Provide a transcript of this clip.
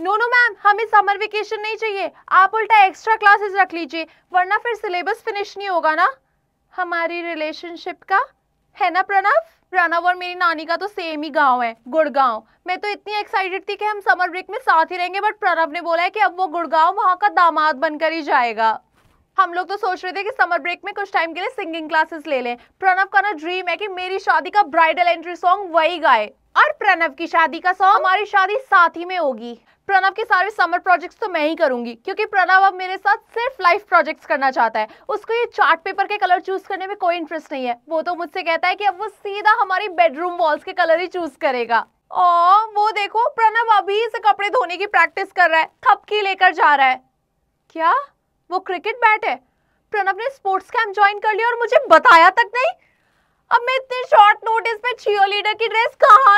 no no ma'am हमें summer vacation नहीं चाहिए आप उल्टा एक्स्ट्रा क्लासेस रख लीजिए वरना फिर सिलेबस फिनिश नहीं होगा ना हमारी रिलेशनशिप का है ना प्रणव प्रणव और मेरी नानी का तो सेम ही गांव है गुड़गांव मैं तो इतनी एक्साइटेड थी कि हम समर ब्रेक में साथ ही रहेंगे बट प्रणव ने बोला है कि अब वो गुड़गांव वहाँ का दामाद बनकर ही जाएगा हम लोग तो सोच रहे थे कि समर ब्रेक में कुछ टाइम के लिए सिंगिंग क्लासेस ले लें प्रणव का ना ड्रीम है कि मेरी शादी का ब्राइडल एंट्री सॉन्ग वही गाए और प्रणव की शादी का सॉन्ग हमारी शादी साथ ही में होगी प्रणव के सारे समर प्रोजेक्ट्स तो मैं ही करूंगी क्योंकि प्रणव अब मेरे साथ सिर्फ लाइफ प्रोजेक्ट्स करना चाहता है उसको ये चार्ट पेपर के कलर चूज करने में कोई इंटरेस्ट नहीं है वो तो मुझसे कहता है कि अब वो सीधा हमारी बेडरूम वॉल्स के कलर ही चूज करेगा ओ वो देखो प्रणव अभी से कपड़े धोने की प्रैक्टिस कर रहा है थपकी लेकर जा रहा है क्या वो क्रिकेट बैट है प्रणव ने स्पोर्ट्स कैंप ज्वाइन कर लिया और मुझे बताया तक नहीं अब मैं इतने शॉर्ट नोटिस में चीयर लीडर की ड्रेस कहा